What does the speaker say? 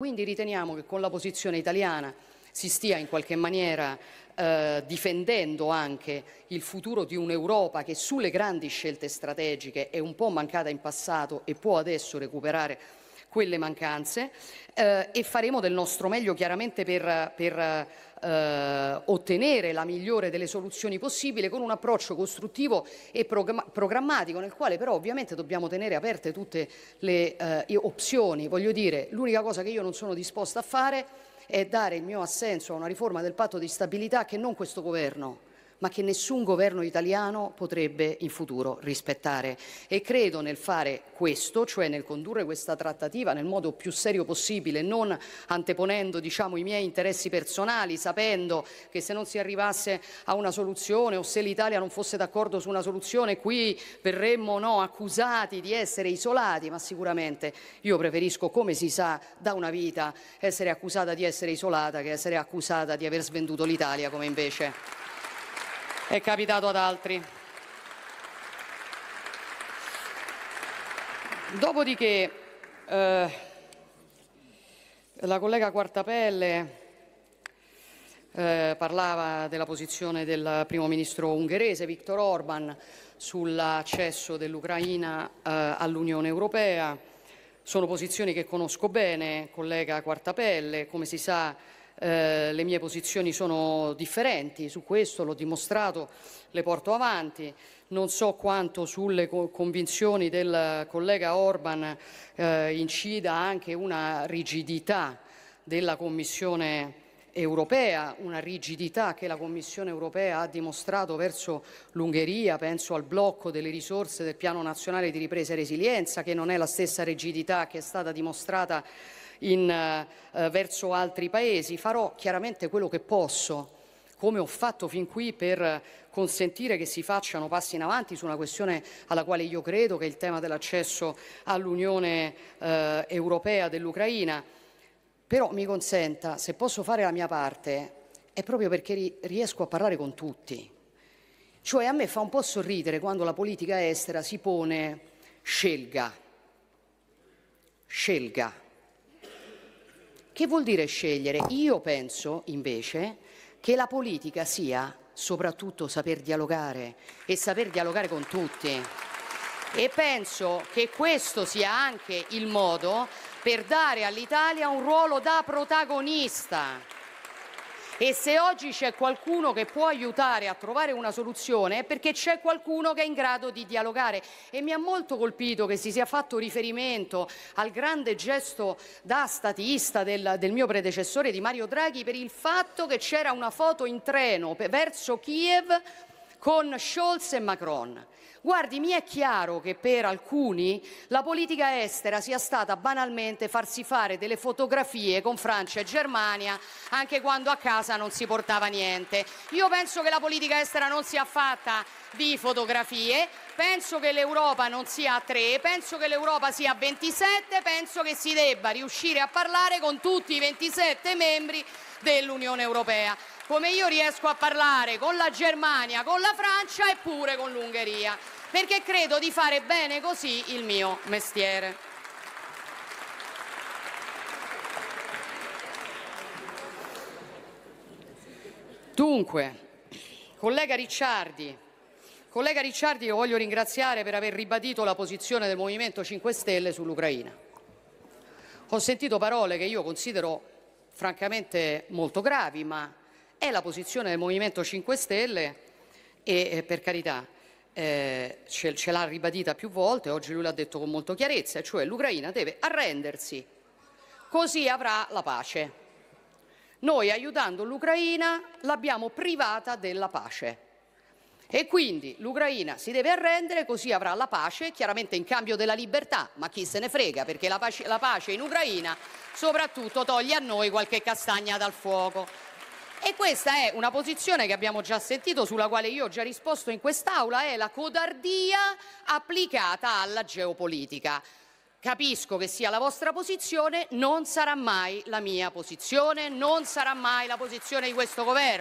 Quindi riteniamo che con la posizione italiana si stia in qualche maniera eh, difendendo anche il futuro di un'Europa che sulle grandi scelte strategiche è un po' mancata in passato e può adesso recuperare quelle mancanze eh, e faremo del nostro meglio chiaramente per, per eh, ottenere la migliore delle soluzioni possibile con un approccio costruttivo e programmatico nel quale però ovviamente dobbiamo tenere aperte tutte le eh, opzioni. Voglio dire, l'unica cosa che io non sono disposta a fare è dare il mio assenso a una riforma del patto di stabilità che non questo governo ma che nessun governo italiano potrebbe in futuro rispettare. E credo nel fare questo, cioè nel condurre questa trattativa nel modo più serio possibile, non anteponendo diciamo, i miei interessi personali, sapendo che se non si arrivasse a una soluzione o se l'Italia non fosse d'accordo su una soluzione, qui verremmo no, accusati di essere isolati, ma sicuramente io preferisco, come si sa da una vita, essere accusata di essere isolata che essere accusata di aver svenduto l'Italia come invece è capitato ad altri. Dopodiché eh, la collega Quartapelle eh, parlava della posizione del primo ministro ungherese Viktor Orban sull'accesso dell'Ucraina eh, all'Unione Europea. Sono posizioni che conosco bene, collega Quartapelle, come si sa eh, le mie posizioni sono differenti, su questo l'ho dimostrato, le porto avanti. Non so quanto sulle co convinzioni del collega Orban eh, incida anche una rigidità della Commissione europea, una rigidità che la Commissione europea ha dimostrato verso l'Ungheria, penso al blocco delle risorse del Piano nazionale di ripresa e resilienza, che non è la stessa rigidità che è stata dimostrata in, eh, verso altri paesi. Farò chiaramente quello che posso come ho fatto fin qui per consentire che si facciano passi in avanti su una questione alla quale io credo che è il tema dell'accesso all'Unione eh, Europea dell'Ucraina. Però mi consenta, se posso fare la mia parte, è proprio perché riesco a parlare con tutti. Cioè a me fa un po' sorridere quando la politica estera si pone scelga. Scelga. Che vuol dire scegliere? Io penso invece che la politica sia soprattutto saper dialogare e saper dialogare con tutti. E penso che questo sia anche il modo per dare all'Italia un ruolo da protagonista. E se oggi c'è qualcuno che può aiutare a trovare una soluzione è perché c'è qualcuno che è in grado di dialogare. E mi ha molto colpito che si sia fatto riferimento al grande gesto da statista del, del mio predecessore di Mario Draghi per il fatto che c'era una foto in treno verso Kiev con Scholz e Macron. Guardi, mi è chiaro che per alcuni la politica estera sia stata banalmente farsi fare delle fotografie con Francia e Germania anche quando a casa non si portava niente. Io penso che la politica estera non sia fatta di fotografie, penso che l'Europa non sia a tre, penso che l'Europa sia a 27, penso che si debba riuscire a parlare con tutti i 27 membri dell'Unione Europea come io riesco a parlare con la Germania, con la Francia e pure con l'Ungheria perché credo di fare bene così il mio mestiere. Dunque, collega Ricciardi, collega Ricciardi, io voglio ringraziare per aver ribadito la posizione del Movimento 5 Stelle sull'Ucraina. Ho sentito parole che io considero francamente molto gravi, ma è la posizione del Movimento 5 Stelle e eh, per carità eh, ce, ce l'ha ribadita più volte, oggi lui l'ha detto con molta chiarezza, cioè l'Ucraina deve arrendersi, così avrà la pace. Noi aiutando l'Ucraina l'abbiamo privata della pace. E quindi l'Ucraina si deve arrendere, così avrà la pace, chiaramente in cambio della libertà, ma chi se ne frega, perché la pace, la pace in Ucraina soprattutto toglie a noi qualche castagna dal fuoco. E questa è una posizione che abbiamo già sentito, sulla quale io ho già risposto in quest'Aula, è la codardia applicata alla geopolitica. Capisco che sia la vostra posizione, non sarà mai la mia posizione, non sarà mai la posizione di questo governo.